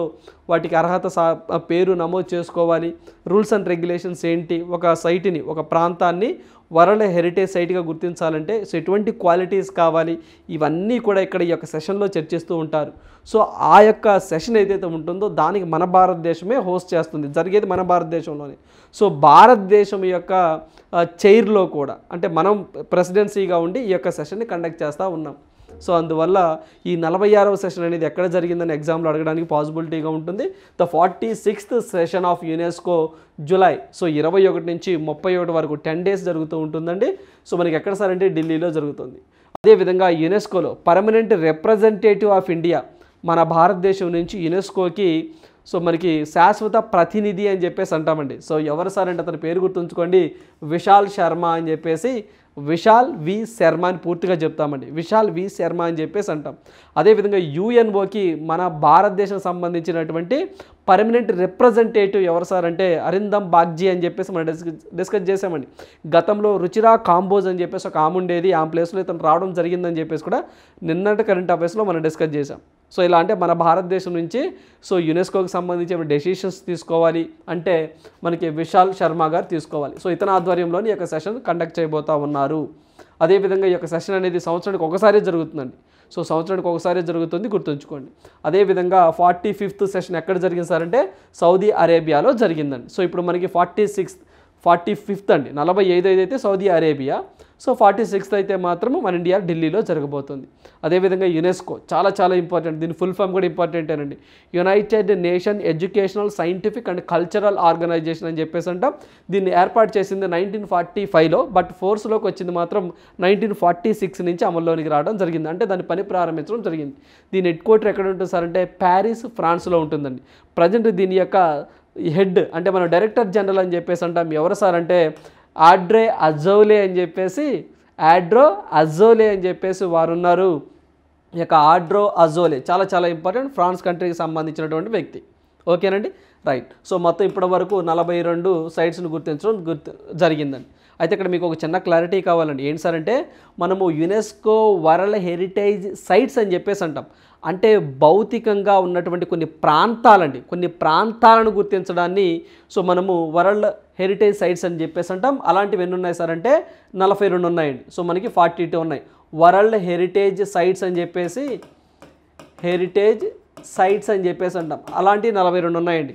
వాటికి అర్హత సా పేరు నమోదు చేసుకోవాలి రూల్స్ అండ్ రెగ్యులేషన్స్ ఏంటి ఒక సైట్ని ఒక ప్రాంతాన్ని వరల్డ్ హెరిటేజ్ సైట్గా గుర్తించాలంటే సో ఎటువంటి క్వాలిటీస్ కావాలి ఇవన్నీ కూడా ఇక్కడ ఈ యొక్క సెషన్లో చర్చిస్తూ ఉంటారు సో ఆ యొక్క సెషన్ ఏదైతే ఉంటుందో దానికి మన భారతదేశమే హోస్ట్ చేస్తుంది జరిగేది మన భారతదేశంలోనే సో భారతదేశం యొక్క చైర్లో కూడా అంటే మనం ప్రెసిడెన్సీగా ఉండి ఈ యొక్క సెషన్ని కండక్ట్ చేస్తూ ఉన్నాం సో అందువల్ల ఈ నలభై ఆరవ సెషన్ అనేది ఎక్కడ జరిగిందని ఎగ్జామ్లో అడగడానికి పాసిబిలిటీగా ఉంటుంది the forty sixth session of UNESCO July so ఇరవై ఒకటి నుంచి ముప్పై ఒకటి వరకు టెన్ డేస్ జరుగుతూ ఉంటుందండి సో మనకి ఎక్కడ సార్ అంటే ఢిల్లీలో జరుగుతుంది అదేవిధంగా యునెస్కోలో పర్మనెంట్ రిప్రజెంటేటివ్ ఆఫ్ ఇండియా మన భారతదేశం నుంచి యునెస్కోకి సో మనకి శాశ్వత ప్రతినిధి అని చెప్పేసి అంటామండి సో ఎవరు సార్ అంటే అతని పేరు గుర్తుంచుకోండి విశాల్ శర్మ అని చెప్పేసి విశాల్ వి శర్మ అని పూర్తిగా చెప్తామండి విశాల్ వి శర్మ అని చెప్పేసి అంటాం అదేవిధంగా యుఎన్ఓకి మన భారతదేశం సంబంధించినటువంటి పర్మనెంట్ రిప్రజెంటేటివ్ ఎవరు సార్ అంటే అరిందం బాగ్జీ అని చెప్పేసి మనం డిస్కస్ చేసామండి గతంలో రుచిరా కాంబోజ్ అని చెప్పేసి ఒక ఆమె ఉండేది ఆమె ప్లేస్లో ఇతను రావడం జరిగిందని చెప్పేసి కూడా నిన్నటి కరెంట్ అఫేర్స్లో మనం డిస్కస్ చేసాం సో ఇలా అంటే మన భారతదేశం నుంచి సో యునెస్కోకి సంబంధించిన డెసిషన్స్ తీసుకోవాలి అంటే మనకి విశాల్ శర్మ గారు తీసుకోవాలి సో ఇతని ఆధ్వర్యంలోని ఈ యొక్క సెషన్ కండక్ట్ చేయబోతూ ఉన్నారు అదేవిధంగా ఈ యొక్క సెషన్ అనేది సంవత్సరానికి ఒకసారి జరుగుతుందండి సో సంవత్సరానికి ఒకసారి జరుగుతుంది గుర్తుంచుకోండి అదేవిధంగా ఫార్టీ ఫిఫ్త్ సెషన్ ఎక్కడ జరిగింది సార్ అంటే సౌదీ అరేబియాలో జరిగిందండి సో ఇప్పుడు మనకి ఫార్టీ సిక్స్త్ ఫార్టీ ఫిఫ్త్ అండి నలభై ఐదు అయితే Saudi Arabia so forty sixth అయితే మాత్రము మన ఇండియా ఢిల్లీలో జరగబోతుంది అదేవిధంగా యునెస్కో చాలా చాలా ఇంపార్టెంట్ దీని ఫుల్ ఫామ్ కూడా ఇంపార్టెంట్ అండి United Nation Educational Scientific and Cultural Organisation అని చెప్పేసి అంటాం దీన్ని ఏర్పాటు చేసింది నైన్టీన్ ఫార్టీ ఫైవ్లో బట్ ఫోర్స్లోకి వచ్చింది మాత్రం నైన్టీన్ ఫార్టీ సిక్స్ నుంచి అమల్లోనికి రావడం జరిగింది అంటే దాని పని ప్రారంభించడం జరిగింది దీని హెడ్ క్వార్టర్ ఎక్కడ ఉంటుంది సార్ అంటే ప్యారిస్ ఫ్రాన్స్లో ఉంటుందండి ప్రజెంట్ దీని యొక్క హెడ్ అంటే మనం డైరెక్టర్ జనరల్ అని చెప్పేసి అంటాం ఎవరు సార్ అంటే ఆడ్రే అజౌలే అని చెప్పేసి ఆడ్రో అజోలే అని చెప్పేసి వారు ఉన్నారు ఈ యొక్క ఆడ్రో అజోలే చాలా చాలా ఇంపార్టెంట్ ఫ్రాన్స్ కంట్రీకి సంబంధించినటువంటి వ్యక్తి ఓకేనండి రైట్ సో మొత్తం ఇప్పటి వరకు నలభై రెండు సైట్స్ను గుర్తించడం గుర్తు జరిగిందండి అయితే ఇక్కడ మీకు ఒక చిన్న క్లారిటీ కావాలండి ఏంటి సార్ అంటే మనము యునెస్కో వరల్డ్ హెరిటేజ్ సైట్స్ అని చెప్పేసి అంటాం అంటే భౌతికంగా ఉన్నటువంటి కొన్ని ప్రాంతాలండి కొన్ని ప్రాంతాలను గుర్తించడాన్ని సో మనము వరల్డ్ హెరిటేజ్ సైట్స్ అని చెప్పేసి అంటాం అలాంటివి ఎన్ని ఉన్నాయి సార్ అంటే నలభై రెండు ఉన్నాయండి సో మనకి ఫార్టీ టూ ఉన్నాయి వరల్డ్ హెరిటేజ్ సైట్స్ అని చెప్పేసి హెరిటేజ్ సైట్స్ అని చెప్పేసి అంటాం అలాంటివి నలభై రెండు ఉన్నాయండి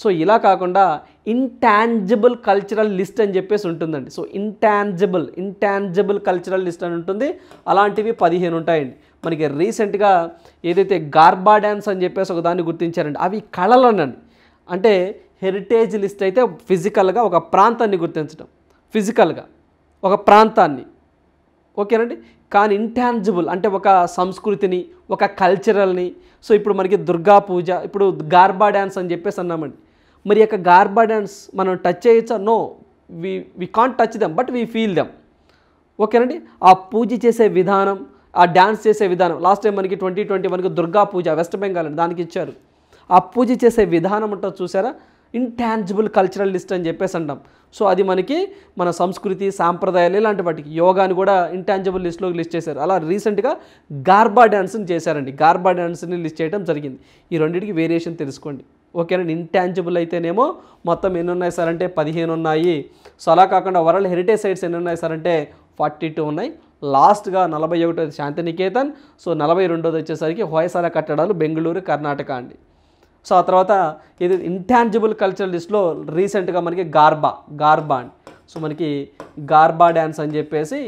సో ఇలా కాకుండా ఇంటాంజిబుల్ కల్చరల్ లిస్ట్ అని చెప్పేసి ఉంటుందండి so intangible intangible cultural list అని ఉంటుంది అలాంటివి పదిహేను ఉంటాయండి మనకి రీసెంట్గా ఏదైతే గార్బా డ్యాన్స్ అని చెప్పేసి ఒక దాన్ని గుర్తించారండి అవి కళలనండి అంటే హెరిటేజ్ లిస్ట్ అయితే ఫిజికల్గా ఒక ప్రాంతాన్ని గుర్తించడం ఫిజికల్గా ఒక ప్రాంతాన్ని ఓకేనండి కానీ ఇంటాన్జిబుల్ అంటే ఒక సంస్కృతిని ఒక కల్చరల్ని సో ఇప్పుడు మనకి దుర్గా పూజ ఇప్పుడు గార్బా డ్యాన్స్ అని చెప్పేసి అన్నామండి మరి యొక్క గార్బా డ్యాన్స్ మనం టచ్ చేయొచ్చా no we we can't touch them but we feel them ఓకేనండి ఆ పూజ చేసే విధానం ఆ డ్యాన్స్ చేసే విధానం లాస్ట్ టైం మనకి ట్వంటీ ట్వంటీ వన్కి దుర్గా పూజ వెస్ట్ బెంగాల్ అని దానికి ఇచ్చారు ఆ పూజ చేసే విధానం ఉంటుంది చూసారా ఇంటాన్జిబుల్ కల్చరల్ లిస్ట్ అని చెప్పేసి అంటాం సో అది మనకి మన సంస్కృతి సాంప్రదాయాలు ఇలాంటి వాటికి యోగాని కూడా ఇంటాన్జిబుల్ లిస్ట్లో లిస్ట్ చేశారు అలా రీసెంట్గా గార్బా డ్యాన్స్ని చేశారండి గార్బా డ్యాన్స్ని లిస్ట్ చేయడం జరిగింది ఈ రెండింటికి వేరియేషన్ తెలుసుకోండి ఓకేనండి ఇంటాన్జిబుల్ అయితేనేమో మొత్తం ఎన్ని ఉన్నాయి సార్ అంటే పదిహేను ఉన్నాయి సో అలా కాకుండా వరల్డ్ హెరిటేజ్ సైట్స్ ఎన్ని ఉన్నాయి సార్ అంటే ఫార్టీ టూ ఉన్నాయి లాస్ట్గా నలభై ఒకటోది శాంతినికేతన్ సో నలభై రెండోది వచ్చేసరికి హోయసాల కట్టడాలు బెంగళూరు కర్ణాటక అండి సో ఆ తర్వాత ఇది ఇంటాంజిబుల్ కల్చరల్ లిస్ట్లో రీసెంట్గా మనకి గార్బా గార్బా అండి సో మనకి గార్బా డ్యాన్స్ అని చెప్పేసి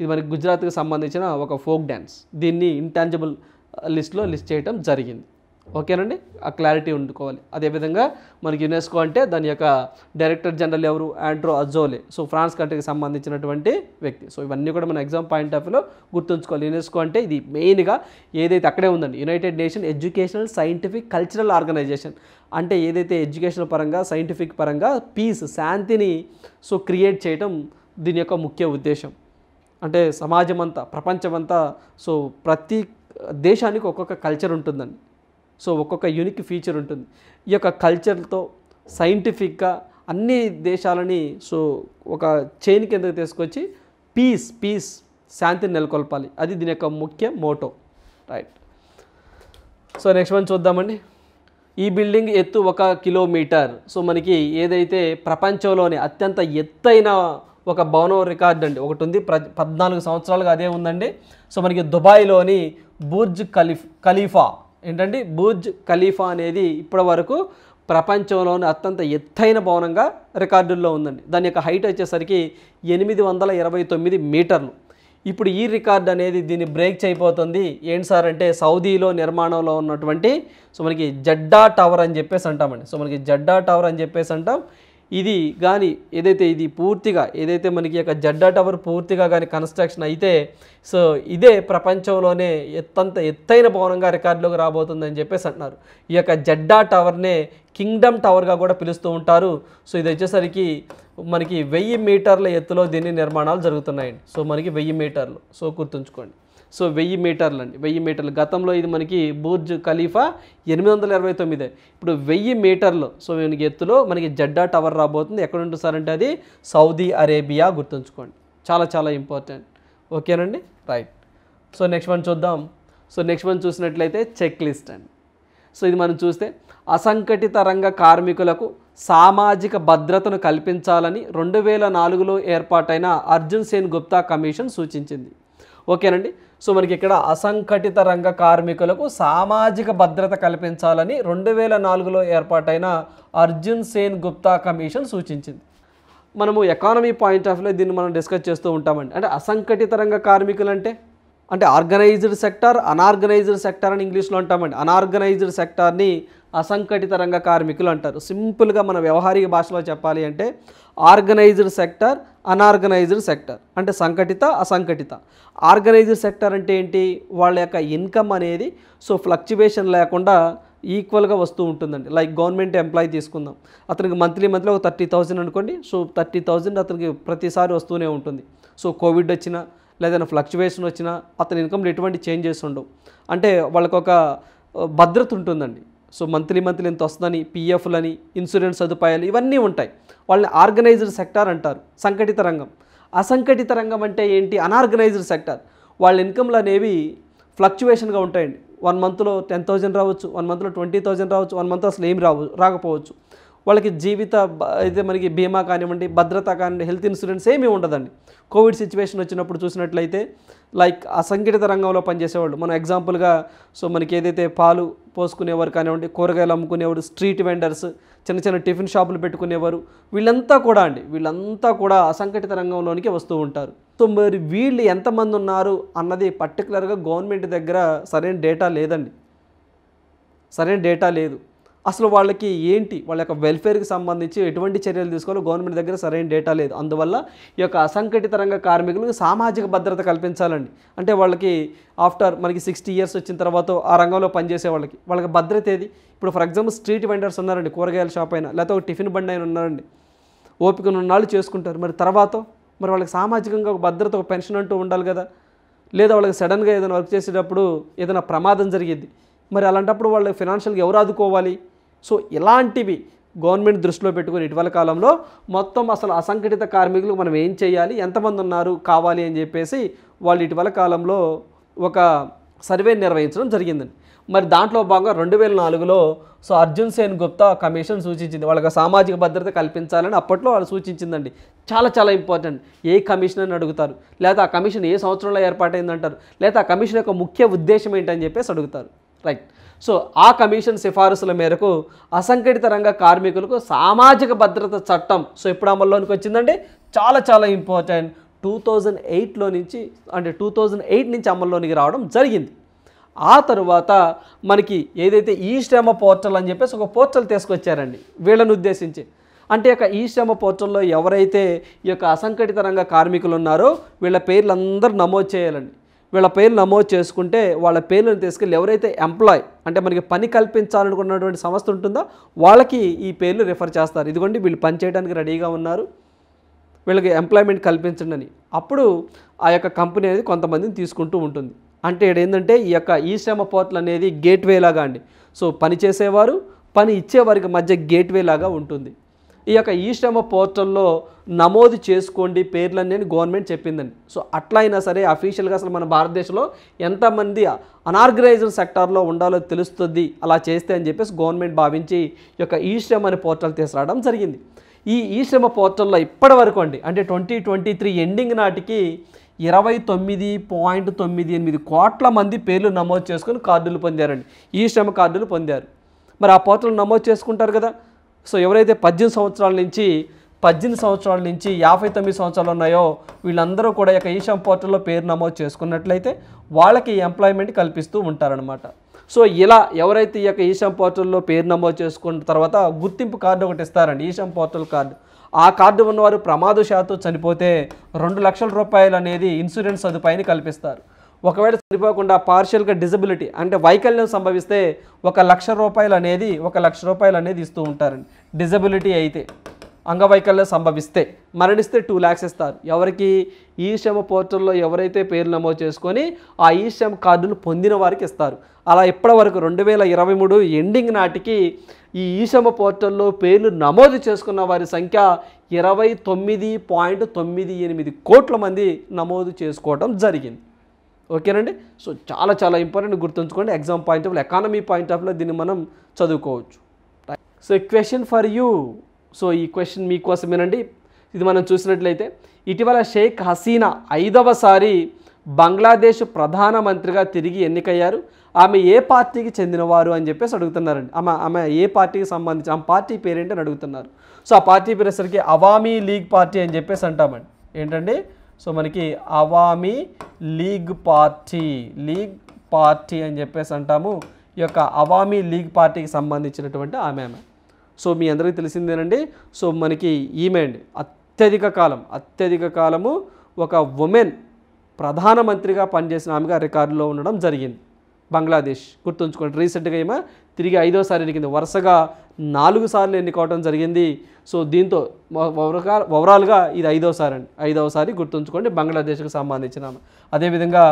ఇది మనకి గుజరాత్కి సంబంధించిన ఒక ఫోక్ డ్యాన్స్ దీన్ని ఇంటాంజిబుల్ లిస్ట్లో లిస్ట్ చేయటం జరిగింది ఓకేనండి ఆ క్లారిటీ ఉండుకోవాలి అదేవిధంగా మనకి యునెస్కో అంటే దాని యొక్క డైరెక్టర్ జనరల్ ఎవరు ఆండ్రో అజోలే సో ఫ్రాన్స్ కంట్రీకి సంబంధించినటువంటి వ్యక్తి సో ఇవన్నీ కూడా మన ఎగ్జామ్ పాయింట్ ఆఫ్ వ్యూలో గుర్తుంచుకోవాలి యునెస్కో అంటే ఇది మెయిన్గా ఏదైతే అక్కడే ఉందండి United Nation Educational Scientific Cultural Organisation అంటే ఏదైతే ఎడ్యుకేషన్ పరంగా సైంటిఫిక్ పరంగా పీస్ శాంతిని సో క్రియేట్ చేయడం దీని యొక్క ముఖ్య ఉద్దేశం అంటే సమాజమంతా ప్రపంచమంతా సో ప్రతి దేశానికి ఒక్కొక్క కల్చర్ ఉంటుందండి సో ఒక్కొక్క యూనిక్ ఫీచర్ ఉంటుంది ఈ యొక్క కల్చర్తో సైంటిఫిక్గా అన్ని దేశాలని సో ఒక చైన్ కిందకి తీసుకొచ్చి పీస్ పీస్ శాంతిని నెలకొల్పాలి అది దీని యొక్క ముఖ్య motto right so next one చూద్దామండి ఈ బిల్డింగ్ ఎత్తు ఒక కిలోమీటర్ సో మనకి ఏదైతే ప్రపంచంలోనే అత్యంత ఎత్తైన ఒక భవనం రికార్డ్ అండి ఒకటి ఉంది ప్ర పద్నాలుగు సంవత్సరాలుగా అదే ఉందండి సో మనకి దుబాయ్లోని బుర్జ్ ఖలీఫ్ ఖలీఫా ఏంటంటే బుజ్ ఖలీఫా అనేది ఇప్పటి వరకు ప్రపంచంలోని అత్యంత ఎత్తైన భవనంగా రికార్డుల్లో ఉందండి దాని యొక్క హైట్ వచ్చేసరికి ఎనిమిది వందల ఇరవై తొమ్మిది మీటర్లు ఇప్పుడు ఈ రికార్డ్ అనేది దీన్ని బ్రేక్ చేయబోతుంది ఏంటి సార్ అంటే సౌదీలో నిర్మాణంలో ఉన్నటువంటి సో మనకి జడ్డా టవర్ అని చెప్పేసి అంటామండి సో మనకి జడ్డా టవర్ అని చెప్పేసి అంటాం ఇది కానీ ఏదైతే ఇది పూర్తిగా ఏదైతే మనకి యొక్క జడ్డా టవర్ పూర్తిగా కానీ కన్స్ట్రక్షన్ అయితే సో ఇదే ప్రపంచంలోనే ఎత్తంత ఎత్తైన భవనంగా రికార్డులోకి రాబోతుందని చెప్పేసి అంటున్నారు ఈ యొక్క జడ్డా టవర్నే కింగ్డమ్ టవర్గా కూడా పిలుస్తూ ఉంటారు సో ఇది వచ్చేసరికి మనకి వెయ్యి మీటర్ల ఎత్తులో దీని నిర్మాణాలు జరుగుతున్నాయండి సో మనకి వెయ్యి మీటర్లు సో గుర్తుంచుకోండి సో వెయ్యి మీటర్లు అండి వెయ్యి మీటర్లు గతంలో ఇది మనకి బూర్జ్ ఖలీఫా ఎనిమిది వందల ఇరవై ఇప్పుడు వెయ్యి మీటర్లు సో మనకి ఎత్తులో మనకి జడ్డా టవర్ రాబోతుంది ఎక్కడ ఉంటుంది అంటే అది సౌదీ అరేబియా గుర్తుంచుకోండి చాలా చాలా ఇంపార్టెంట్ ఓకేనండి రైట్ సో నెక్స్ట్ మనం చూద్దాం సో నెక్స్ట్ మనం చూసినట్లయితే చెక్ లిస్ట్ అండి సో ఇది మనం చూస్తే అసంఘటిత రంగ కార్మికులకు సామాజిక భద్రతను కల్పించాలని రెండు వేల నాలుగులో ఏర్పాటైన అర్జున్ సేన్ గుప్తా కమిషన్ సూచించింది ఓకేనండి సో మనకి ఇక్కడ అసంఘటిత రంగ కార్మికులకు సామాజిక భద్రత కల్పించాలని రెండు వేల నాలుగులో ఏర్పాటైన అర్జున్ సేన్ గుప్తా కమిషన్ సూచించింది మనము ఎకానమీ పాయింట్ ఆఫ్ వ్యూలో దీన్ని మనం డిస్కస్ చేస్తూ ఉంటామండి అంటే అసంఘటిత రంగ కార్మికులు అంటే అంటే ఆర్గనైజ్డ్ సెక్టార్ అనార్గనైజ్డ్ సెక్టార్ అని ఇంగ్లీష్లో అంటామండి అనార్గనైజ్డ్ సెక్టార్ని అసంఘటిత రంగ కార్మికులు అంటారు సింపుల్గా మన వ్యవహారిక భాషలో చెప్పాలి అంటే ఆర్గనైజ్డ్ సెక్టర్ అనార్గనైజ్డ్ సెక్టర్ అంటే సంఘటిత అసంఘటిత ఆర్గనైజ్డ్ సెక్టర్ అంటే ఏంటి వాళ్ళ యొక్క ఇన్కమ్ అనేది సో ఫ్లక్చువేషన్ లేకుండా ఈక్వల్గా వస్తూ ఉంటుందండి లైక్ గవర్నమెంట్ ఎంప్లాయ్ తీసుకుందాం అతనికి మంత్లీ మంత్లీ ఒక థర్టీ థౌజండ్ అనుకోండి సో థర్టీ థౌజండ్ అతనికి ప్రతిసారి వస్తూనే ఉంటుంది సో కోవిడ్ వచ్చినా లేదైనా ఫ్లక్చువేషన్ వచ్చినా అతని ఇన్కమ్లో ఎటువంటి చేంజెస్ ఉండవు అంటే వాళ్ళకొక భద్రత ఉంటుందండి సో మంత్లీ మంత్లీ ఎంత వస్తుందని పిఎఫ్లని ఇన్సూరెన్స్ సదుపాయాలు ఇవన్నీ ఉంటాయి వాళ్ళని ఆర్గనైజ్డ్ సెక్టార్ అంటారు సంఘటిత రంగం అసంఘటిత రంగం అంటే ఏంటి అనార్గనైజ్డ్ సెక్టార్ వాళ్ళ ఇన్కమ్లు అనేవి ఫ్లక్చువేషన్గా ఉంటాయండి వన్ మంత్లో టెన్ థౌజండ్ రావచ్చు వన్ మంత్లో ట్వంటీ థౌజండ్ రావచ్చు వన్ మంత్ అసలు ఏమి రావు రాకపోవచ్చు వాళ్ళకి జీవిత అయితే మనకి బీమా కానివ్వండి భద్రత కానివ్వండి హెల్త్ ఇన్సూరెన్స్ ఏమీ ఉండదండి కోవిడ్ సిచ్యువేషన్ వచ్చినప్పుడు చూసినట్లయితే లైక్ అసంఘటిత రంగంలో పనిచేసేవాళ్ళు మనం ఎగ్జాంపుల్గా సో మనకి ఏదైతే పాలు పోసుకునేవారు కానివ్వండి కూరగాయలు అమ్ముకునేవారు స్ట్రీట్ వెండర్స్ చిన్న చిన్న టిఫిన్ షాపులు పెట్టుకునేవారు వీళ్ళంతా కూడా అండి వీళ్ళంతా కూడా అసంఘటిత రంగంలోనికి వస్తూ ఉంటారు సో మరి వీళ్ళు ఎంతమంది ఉన్నారు అన్నది పర్టికులర్గా గవర్నమెంట్ దగ్గర సరైన డేటా లేదండి సరైన డేటా లేదు అసలు వాళ్ళకి ఏంటి వాళ్ళ యొక్క వెల్ఫేర్కి సంబంధించి ఎటువంటి చర్యలు తీసుకోవాలో గవర్నమెంట్ దగ్గర సరైన డేటా లేదు అందువల్ల ఈ యొక్క అసంఘటిత రంగ కార్మికులకు సామాజిక భద్రత కల్పించాలండి అంటే వాళ్ళకి ఆఫ్టర్ మనకి సిక్స్టీ ఇయర్స్ వచ్చిన తర్వాత ఆ రంగంలో పనిచేసే వాళ్ళకి వాళ్ళకి భద్రత ఏది ఇప్పుడు ఫర్ ఎగ్జాంపుల్ స్ట్రీట్ వెండర్స్ ఉన్నారండి కూరగాయల షాప్ అయినా లేకపోతే ఒక టిఫిన్ బండి అయినా ఉన్నారండి ఓపిక ఉన్నాళ్ళు చేసుకుంటారు మరి తర్వాత మరి వాళ్ళకి సామాజికంగా ఒక భద్రత ఒక పెన్షన్ అంటూ ఉండాలి కదా లేదా వాళ్ళకి సడన్గా ఏదైనా వర్క్ చేసేటప్పుడు ఏదైనా ప్రమాదం జరిగింది మరి అలాంటప్పుడు వాళ్ళకి ఫినాన్షియల్గా ఎవరు ఆదుకోవాలి సో ఇలాంటివి గవర్నమెంట్ దృష్టిలో పెట్టుకుని ఇటీవల కాలంలో మొత్తం అసలు అసంఘటిత కార్మికులు మనం ఏం చేయాలి ఎంతమంది ఉన్నారు కావాలి అని చెప్పేసి వాళ్ళు ఇటీవల కాలంలో ఒక సర్వే నిర్వహించడం జరిగిందండి మరి దాంట్లో భాగంగా రెండు వేల నాలుగులో సో అర్జున్ సేన్ గుప్తా కమిషన్ సూచించింది వాళ్ళకి సామాజిక భద్రత కల్పించాలని అప్పట్లో వాళ్ళు సూచించిందండి చాలా చాలా ఇంపార్టెంట్ ఏ కమిషన్ అని అడుగుతారు లేదా ఆ కమిషన్ ఏ సంవత్సరంలో ఏర్పాటైందంటారు లేదా ఆ కమిషన్ యొక్క ముఖ్య ఉద్దేశం ఏంటని చెప్పేసి అడుగుతారు రైట్ సో ఆ కమిషన్ సిఫారసుల మేరకు అసంఘటిత రంగ కార్మికులకు సామాజిక భద్రత చట్టం సో ఎప్పుడు అమల్లోనికి వచ్చిందంటే చాలా చాలా ఇంపార్టెంట్ టూ థౌజండ్ ఎయిట్లో నుంచి అంటే టూ థౌజండ్ ఎయిట్ నుంచి అమల్లోనికి రావడం జరిగింది ఆ తరువాత మనకి ఏదైతే ఈ శ్రమ పోర్టల్ అని చెప్పేసి ఒక పోర్టల్ తీసుకొచ్చారండి వీళ్ళను ఉద్దేశించి అంటే ఒక ఈ శ్రమ పోర్టల్లో ఎవరైతే ఈ యొక్క అసంఘటిత రంగ కార్మికులు ఉన్నారో వీళ్ళ పేర్లు అందరూ నమోదు చేయాలండి వీళ్ళ పేర్లు నమోదు చేసుకుంటే వాళ్ళ పేర్లను తీసుకెళ్ళి ఎవరైతే ఎంప్లాయ్ అంటే మనకి పని కల్పించాలనుకున్నటువంటి సంస్థ ఉంటుందో వాళ్ళకి ఈ పేర్లు రిఫర్ చేస్తారు ఇదిగోండి వీళ్ళు పని చేయడానికి రెడీగా ఉన్నారు వీళ్ళకి ఎంప్లాయ్మెంట్ కల్పించండి అని అప్పుడు ఆ యొక్క కంపెనీ అనేది కొంతమందిని తీసుకుంటూ ఉంటుంది అంటే ఇక్కడ ఏంటంటే ఈ యొక్క ఈ శ్రమ పోర్టల్ అనేది గేట్వే లాగా అండి సో పని చేసేవారు పని ఇచ్చేవారికి మధ్య గేట్వే లాగా ఉంటుంది ఈ యొక్క ఈశ్రమ పోర్టల్లో నమోదు చేసుకోండి పేర్లన్నీ అని గవర్నమెంట్ చెప్పిందండి సో అట్లా అయినా సరే అఫీషియల్గా అసలు మన భారతదేశంలో ఎంతమంది అనార్గనైజ్డ్ సెక్టార్లో ఉండాలో తెలుస్తుంది అలా చేస్తే అని చెప్పేసి గవర్నమెంట్ భావించి ఈ యొక్క ఈశ్రమ అనే పోర్టల్ తీసుకురావడం జరిగింది ఈ ఈశ్రమ పోర్టల్లో ఇప్పటి వరకు అండి అంటే ట్వంటీ ట్వంటీ త్రీ ఎండింగ్ నాటికి ఇరవై తొమ్మిది పాయింట్ తొమ్మిది ఎనిమిది కోట్ల మంది పేర్లు నమోదు చేసుకుని కార్డులు పొందారండి ఈ శ్రమ కార్డులు పొందారు మరి ఆ పోర్టల్ నమోదు చేసుకుంటారు కదా సో ఎవరైతే పద్దెనిమిది సంవత్సరాల నుంచి పద్దెనిమిది సంవత్సరాల నుంచి యాభై తొమ్మిది సంవత్సరాలు ఉన్నాయో వీళ్ళందరూ కూడా ఇక ఈశాం పోర్టల్లో పేరు నమోదు చేసుకున్నట్లయితే వాళ్ళకి ఎంప్లాయ్మెంట్ కల్పిస్తూ ఉంటారనమాట సో ఇలా ఎవరైతే ఈ యొక్క ఈశాం పోర్టల్లో పేరు నమోదు చేసుకున్న తర్వాత గుర్తింపు కార్డు ఒకటి ఇస్తారండి ఈశాం పోర్టల్ కార్డు ఆ కార్డు ఉన్నవారు ప్రమాదశాత్తు చనిపోతే రెండు లక్షల రూపాయలు అనేది ఇన్సూరెన్స్ సదుపాయాన్ని కల్పిస్తారు ఒకవేళ సరిపోకుండా పార్షియల్గా డిజబిలిటీ అంటే వైకల్యం సంభవిస్తే ఒక లక్ష రూపాయలు అనేది ఒక లక్ష రూపాయలు అనేది ఇస్తూ ఉంటారండి డిజబిలిటీ అయితే అంగవైకల్యం సంభవిస్తే మరణిస్తే టూ ల్యాక్స్ ఇస్తారు ఎవరికి శ్రమ పోర్టల్లో ఎవరైతే పేరు నమోదు చేసుకొని ఆ ఈశ్రమ కార్డులు పొందిన వారికి ఇస్తారు అలా ఇప్పటి వరకు రెండు వేల ఇరవై మూడు ఎండింగ్ నాటికి ఈ ఈశమ పోర్టల్లో పేర్లు నమోదు చేసుకున్న వారి సంఖ్య ఇరవై తొమ్మిది పాయింట్ తొమ్మిది ఎనిమిది కోట్ల మంది నమోదు చేసుకోవడం జరిగింది ఓకేనండి సో చాలా చాలా ఇంపార్టెంట్ గుర్తుంచుకోండి exam point of economy point ఆఫ్లో దీన్ని మనం చదువుకోవచ్చు so question for you so ఈ క్వశ్చన్ మీకోసమేనండి ఇది మనం చూసినట్లయితే ఇటీవల షేక్ హసీనా ఐదవసారి బంగ్లాదేశ్ ప్రధానమంత్రిగా తిరిగి ఎన్నికయ్యారు ఆమె ఏ పార్టీకి చెందినవారు అని చెప్పేసి అడుగుతున్నారండి ఆమె ఆమె ఏ పార్టీకి సంబంధించి ఆమె పార్టీ పేరేంటి అని అడుగుతున్నారు సో ఆ పార్టీ పేరేసరికి అవామీ లీగ్ పార్టీ అని చెప్పేసి అంటామండి ఏంటండి సో మనకి Awami League party league party అని చెప్పేసి అంటాము ఈ యొక్క అవామీ లీగ్ పార్టీకి సంబంధించినటువంటి ఆమె ఆమె సో మీ అందరికీ తెలిసిందేనండి సో మనకి ఈమె అండి అత్యధిక కాలం అత్యధిక కాలము ఒక ఉమెన్ ప్రధానమంత్రిగా పనిచేసిన ఆమెగా రికార్డులో ఉండడం జరిగింది బంగ్లాదేశ్ గుర్తుంచుకోండి రీసెంట్గా ఏమో తిరిగి ఐదోసారి ఎదిగింది వరుసగా నాలుగు సార్లు ఎన్నుకోవడం జరిగింది సో దీంతో ఓవరాల్గా ఇది ఐదవసారి అండి ఐదవసారి గుర్తుంచుకోండి బంగ్లాదేశ్కి సంబంధించిన అదేవిధంగా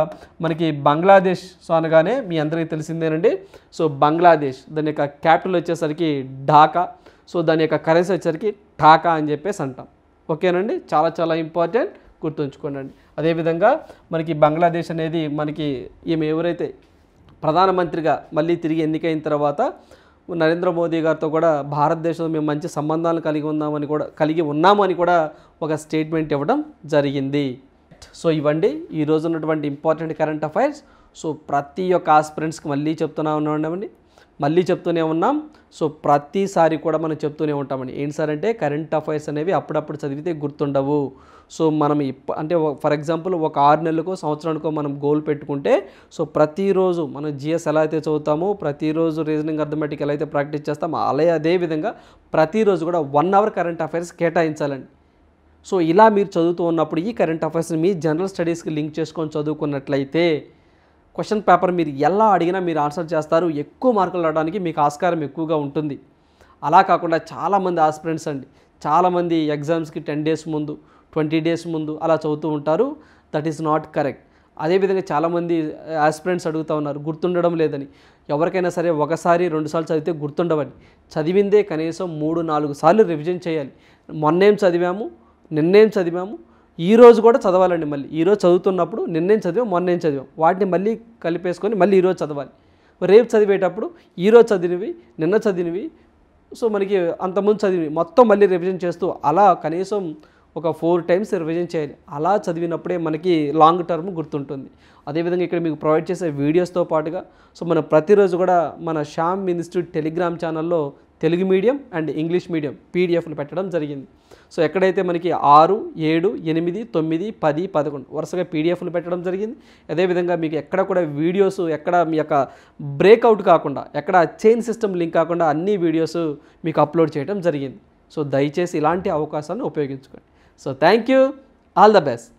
మనకి బంగ్లాదేశ్ సో అనగానే మీ అందరికీ తెలిసిందేనండి సో బంగ్లాదేశ్ దాని యొక్క క్యాపిటల్ వచ్చేసరికి ఢాకా సో దాని యొక్క కరెన్సీ వచ్చేసరికి ఠాకా అని చెప్పేసి అంటాం ఓకేనండి చాలా చాలా ఇంపార్టెంట్ గుర్తుంచుకోండి అదేవిధంగా మనకి బంగ్లాదేశ్ అనేది మనకి ఈమె ఎవరైతే ప్రధానమంత్రిగా మళ్ళీ తిరిగి ఎన్నికైన తర్వాత నరేంద్ర మోదీ గారితో కూడా భారతదేశంలో మేము మంచి సంబంధాలు కలిగి ఉన్నామని కూడా కలిగి ఉన్నామని కూడా ఒక స్టేట్మెంట్ ఇవ్వడం జరిగింది సో ఇవ్వండి ఈరోజు ఉన్నటువంటి ఇంపార్టెంట్ కరెంట్ అఫైర్స్ సో ప్రతి ఒక్క ఆస్పిరెంట్స్కి మళ్ళీ చెప్తున్నా ఉన్నామండి మళ్ళీ చెప్తూనే ఉన్నాం సో ప్రతిసారి కూడా మనం చెప్తూనే ఉంటామండి ఏంటి సార్ అంటే కరెంట్ అఫైర్స్ అనేవి అప్పుడప్పుడు చదివితే గుర్తుండవు సో మనం ఇప్ప అంటే ఫర్ ఎగ్జాంపుల్ ఒక ఆరు నెలలకో సంవత్సరానికో మనం గోల్ పెట్టుకుంటే సో ప్రతిరోజు మనం జిఎస్ ఎలా అయితే చదువుతామో ప్రతిరోజు రీజనింగ్ అర్థమెటిక్ ఎలా అయితే ప్రాక్టీస్ చేస్తామో అలాగే అదే విధంగా ప్రతిరోజు కూడా వన్ అవర్ కరెంట్ అఫైర్స్ కేటాయించాలండి సో ఇలా మీరు చదువుతూ ఉన్నప్పుడు ఈ కరెంట్ అఫైర్స్ని మీ జనరల్ స్టడీస్కి లింక్ చేసుకొని చదువుకున్నట్లయితే క్వశ్చన్ పేపర్ మీరు ఎలా అడిగినా మీరు ఆన్సర్ చేస్తారు ఎక్కువ మార్కులు రావడానికి మీకు ఆస్కారం ఎక్కువగా ఉంటుంది అలా కాకుండా చాలామంది ఆస్పిరెంట్స్ అండి చాలామంది ఎగ్జామ్స్కి టెన్ డేస్ ముందు ట్వంటీ డేస్ ముందు అలా చదువుతూ ఉంటారు దట్ ఈస్ నాట్ కరెక్ట్ అదేవిధంగా చాలామంది ఆస్పిరెంట్స్ అడుగుతూ ఉన్నారు గుర్తుండడం లేదని ఎవరికైనా సరే ఒకసారి రెండుసార్లు చదివితే గుర్తుండవని చదివిందే కనీసం మూడు నాలుగు సార్లు రివిజన్ చేయాలి మొన్నేం చదివాము నిన్నేం చదివాము ఈరోజు కూడా చదవాలండి మళ్ళీ ఈరోజు చదువుతున్నప్పుడు నిన్నేం చదివాం మొన్నేం చదివాం వాటిని మళ్ళీ కలిపేసుకొని మళ్ళీ ఈరోజు చదవాలి రేపు చదివేటప్పుడు ఈరోజు చదివినవి నిన్న చదివినవి సో మనకి అంతకుముందు చదివినవి మొత్తం మళ్ళీ రివిజన్ చేస్తూ అలా కనీసం ఒక ఫోర్ టైమ్స్ రివిజన్ చేయాలి అలా చదివినప్పుడే మనకి లాంగ్ టర్మ్ గుర్తుంటుంది అదేవిధంగా ఇక్కడ మీకు ప్రొవైడ్ చేసే వీడియోస్తో పాటుగా సో మనం ప్రతిరోజు కూడా మన శ్యామ్ ఇన్స్టిట్యూట్ టెలిగ్రామ్ ఛానల్లో Telugu medium and English medium పీడిఎఫ్లు పెట్టడం జరిగింది సో ఎక్కడైతే మనకి ఆరు ఏడు ఎనిమిది తొమ్మిది పది పదకొండు వరుసగా పీడిఎఫ్లు పెట్టడం జరిగింది అదేవిధంగా మీకు ఎక్కడ కూడా వీడియోస్ ఎక్కడ మీ యొక్క బ్రేక్అవుట్ కాకుండా ఎక్కడ చైన్ సిస్టమ్ లింక్ కాకుండా అన్ని వీడియోస్ మీకు అప్లోడ్ చేయడం జరిగింది సో దయచేసి ఇలాంటి అవకాశాన్ని ఉపయోగించుకోండి so thank you all the best